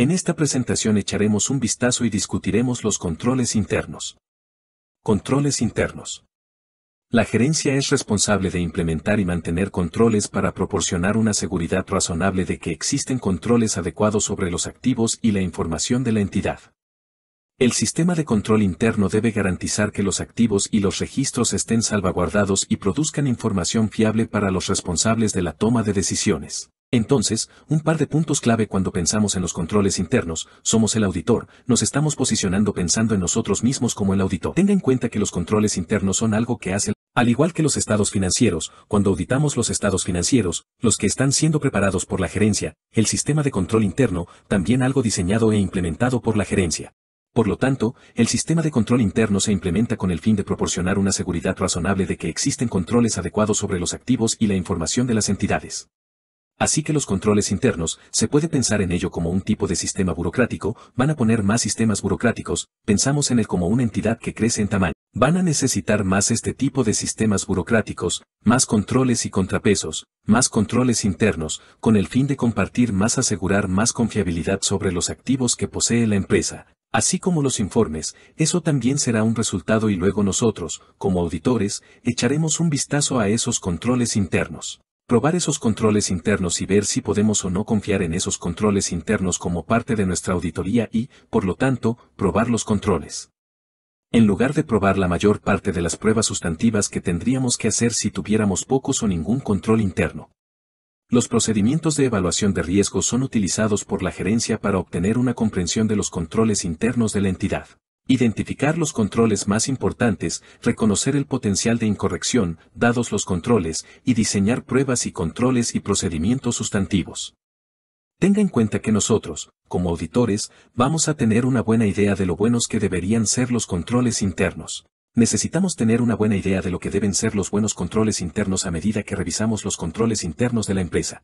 En esta presentación echaremos un vistazo y discutiremos los controles internos. Controles internos. La gerencia es responsable de implementar y mantener controles para proporcionar una seguridad razonable de que existen controles adecuados sobre los activos y la información de la entidad. El sistema de control interno debe garantizar que los activos y los registros estén salvaguardados y produzcan información fiable para los responsables de la toma de decisiones. Entonces, un par de puntos clave cuando pensamos en los controles internos, somos el auditor, nos estamos posicionando pensando en nosotros mismos como el auditor. Tenga en cuenta que los controles internos son algo que hace, al igual que los estados financieros, cuando auditamos los estados financieros, los que están siendo preparados por la gerencia, el sistema de control interno, también algo diseñado e implementado por la gerencia. Por lo tanto, el sistema de control interno se implementa con el fin de proporcionar una seguridad razonable de que existen controles adecuados sobre los activos y la información de las entidades. Así que los controles internos, se puede pensar en ello como un tipo de sistema burocrático, van a poner más sistemas burocráticos, pensamos en él como una entidad que crece en tamaño. Van a necesitar más este tipo de sistemas burocráticos, más controles y contrapesos, más controles internos, con el fin de compartir más asegurar más confiabilidad sobre los activos que posee la empresa. Así como los informes, eso también será un resultado y luego nosotros, como auditores, echaremos un vistazo a esos controles internos probar esos controles internos y ver si podemos o no confiar en esos controles internos como parte de nuestra auditoría y, por lo tanto, probar los controles. En lugar de probar la mayor parte de las pruebas sustantivas que tendríamos que hacer si tuviéramos pocos o ningún control interno. Los procedimientos de evaluación de riesgo son utilizados por la gerencia para obtener una comprensión de los controles internos de la entidad. Identificar los controles más importantes, reconocer el potencial de incorrección, dados los controles, y diseñar pruebas y controles y procedimientos sustantivos. Tenga en cuenta que nosotros, como auditores, vamos a tener una buena idea de lo buenos que deberían ser los controles internos. Necesitamos tener una buena idea de lo que deben ser los buenos controles internos a medida que revisamos los controles internos de la empresa.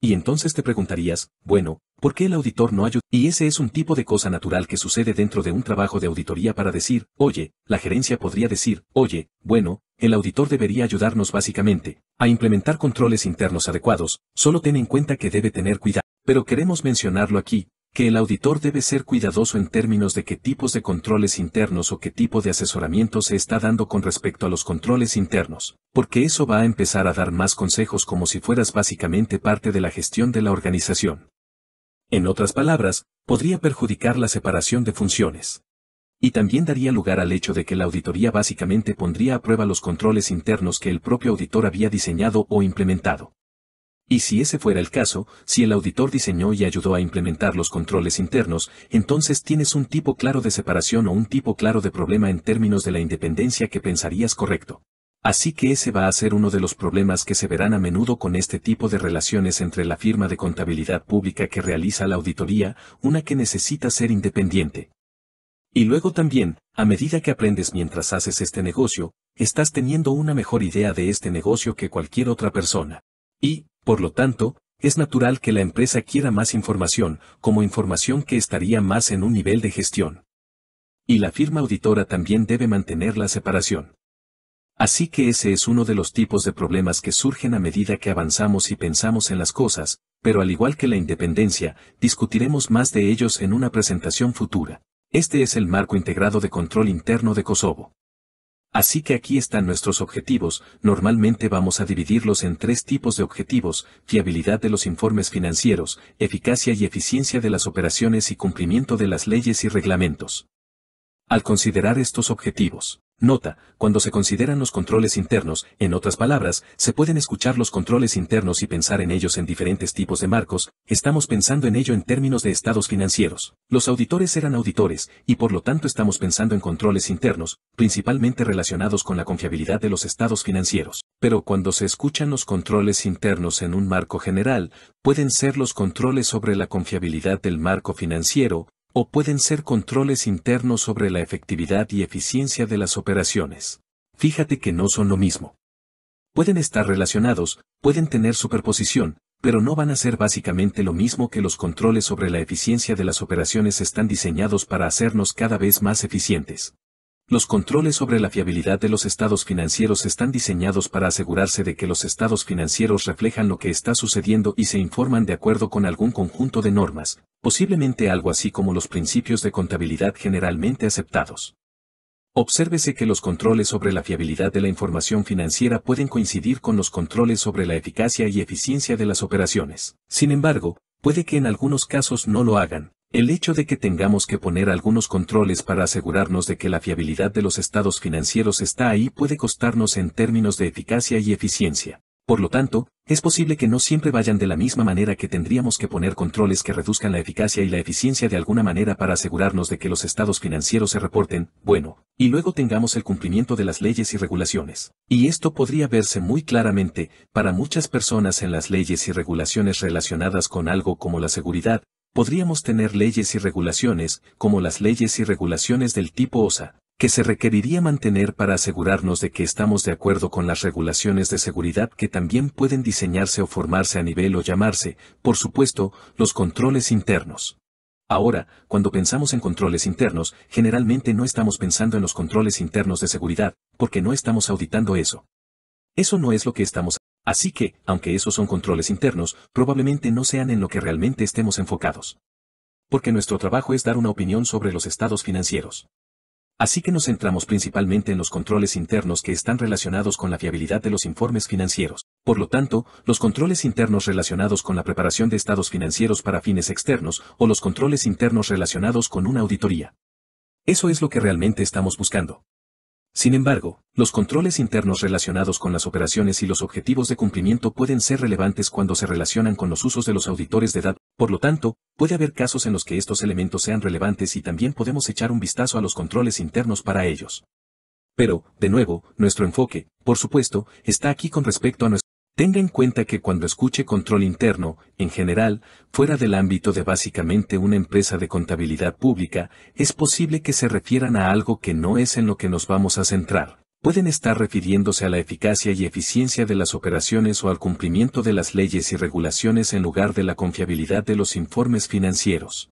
Y entonces te preguntarías, bueno, ¿por qué el auditor no ayuda? Y ese es un tipo de cosa natural que sucede dentro de un trabajo de auditoría para decir, oye, la gerencia podría decir, oye, bueno, el auditor debería ayudarnos básicamente a implementar controles internos adecuados, solo ten en cuenta que debe tener cuidado. Pero queremos mencionarlo aquí, que el auditor debe ser cuidadoso en términos de qué tipos de controles internos o qué tipo de asesoramiento se está dando con respecto a los controles internos, porque eso va a empezar a dar más consejos como si fueras básicamente parte de la gestión de la organización. En otras palabras, podría perjudicar la separación de funciones. Y también daría lugar al hecho de que la auditoría básicamente pondría a prueba los controles internos que el propio auditor había diseñado o implementado. Y si ese fuera el caso, si el auditor diseñó y ayudó a implementar los controles internos, entonces tienes un tipo claro de separación o un tipo claro de problema en términos de la independencia que pensarías correcto. Así que ese va a ser uno de los problemas que se verán a menudo con este tipo de relaciones entre la firma de contabilidad pública que realiza la auditoría, una que necesita ser independiente. Y luego también, a medida que aprendes mientras haces este negocio, estás teniendo una mejor idea de este negocio que cualquier otra persona. Y, por lo tanto, es natural que la empresa quiera más información, como información que estaría más en un nivel de gestión. Y la firma auditora también debe mantener la separación. Así que ese es uno de los tipos de problemas que surgen a medida que avanzamos y pensamos en las cosas, pero al igual que la independencia, discutiremos más de ellos en una presentación futura. Este es el marco integrado de control interno de Kosovo. Así que aquí están nuestros objetivos, normalmente vamos a dividirlos en tres tipos de objetivos, fiabilidad de los informes financieros, eficacia y eficiencia de las operaciones y cumplimiento de las leyes y reglamentos. Al considerar estos objetivos, Nota, cuando se consideran los controles internos, en otras palabras, se pueden escuchar los controles internos y pensar en ellos en diferentes tipos de marcos, estamos pensando en ello en términos de estados financieros. Los auditores eran auditores, y por lo tanto estamos pensando en controles internos, principalmente relacionados con la confiabilidad de los estados financieros. Pero cuando se escuchan los controles internos en un marco general, pueden ser los controles sobre la confiabilidad del marco financiero, o pueden ser controles internos sobre la efectividad y eficiencia de las operaciones. Fíjate que no son lo mismo. Pueden estar relacionados, pueden tener superposición, pero no van a ser básicamente lo mismo que los controles sobre la eficiencia de las operaciones están diseñados para hacernos cada vez más eficientes. Los controles sobre la fiabilidad de los estados financieros están diseñados para asegurarse de que los estados financieros reflejan lo que está sucediendo y se informan de acuerdo con algún conjunto de normas, posiblemente algo así como los principios de contabilidad generalmente aceptados. Obsérvese que los controles sobre la fiabilidad de la información financiera pueden coincidir con los controles sobre la eficacia y eficiencia de las operaciones. Sin embargo, puede que en algunos casos no lo hagan. El hecho de que tengamos que poner algunos controles para asegurarnos de que la fiabilidad de los estados financieros está ahí puede costarnos en términos de eficacia y eficiencia. Por lo tanto, es posible que no siempre vayan de la misma manera que tendríamos que poner controles que reduzcan la eficacia y la eficiencia de alguna manera para asegurarnos de que los estados financieros se reporten, bueno, y luego tengamos el cumplimiento de las leyes y regulaciones. Y esto podría verse muy claramente, para muchas personas en las leyes y regulaciones relacionadas con algo como la seguridad, podríamos tener leyes y regulaciones, como las leyes y regulaciones del tipo OSA, que se requeriría mantener para asegurarnos de que estamos de acuerdo con las regulaciones de seguridad que también pueden diseñarse o formarse a nivel o llamarse, por supuesto, los controles internos. Ahora, cuando pensamos en controles internos, generalmente no estamos pensando en los controles internos de seguridad, porque no estamos auditando eso. Eso no es lo que estamos. Así que, aunque esos son controles internos, probablemente no sean en lo que realmente estemos enfocados. Porque nuestro trabajo es dar una opinión sobre los estados financieros. Así que nos centramos principalmente en los controles internos que están relacionados con la fiabilidad de los informes financieros. Por lo tanto, los controles internos relacionados con la preparación de estados financieros para fines externos o los controles internos relacionados con una auditoría. Eso es lo que realmente estamos buscando. Sin embargo, los controles internos relacionados con las operaciones y los objetivos de cumplimiento pueden ser relevantes cuando se relacionan con los usos de los auditores de edad, por lo tanto, puede haber casos en los que estos elementos sean relevantes y también podemos echar un vistazo a los controles internos para ellos. Pero, de nuevo, nuestro enfoque, por supuesto, está aquí con respecto a nuestro Tenga en cuenta que cuando escuche control interno, en general, fuera del ámbito de básicamente una empresa de contabilidad pública, es posible que se refieran a algo que no es en lo que nos vamos a centrar. Pueden estar refiriéndose a la eficacia y eficiencia de las operaciones o al cumplimiento de las leyes y regulaciones en lugar de la confiabilidad de los informes financieros.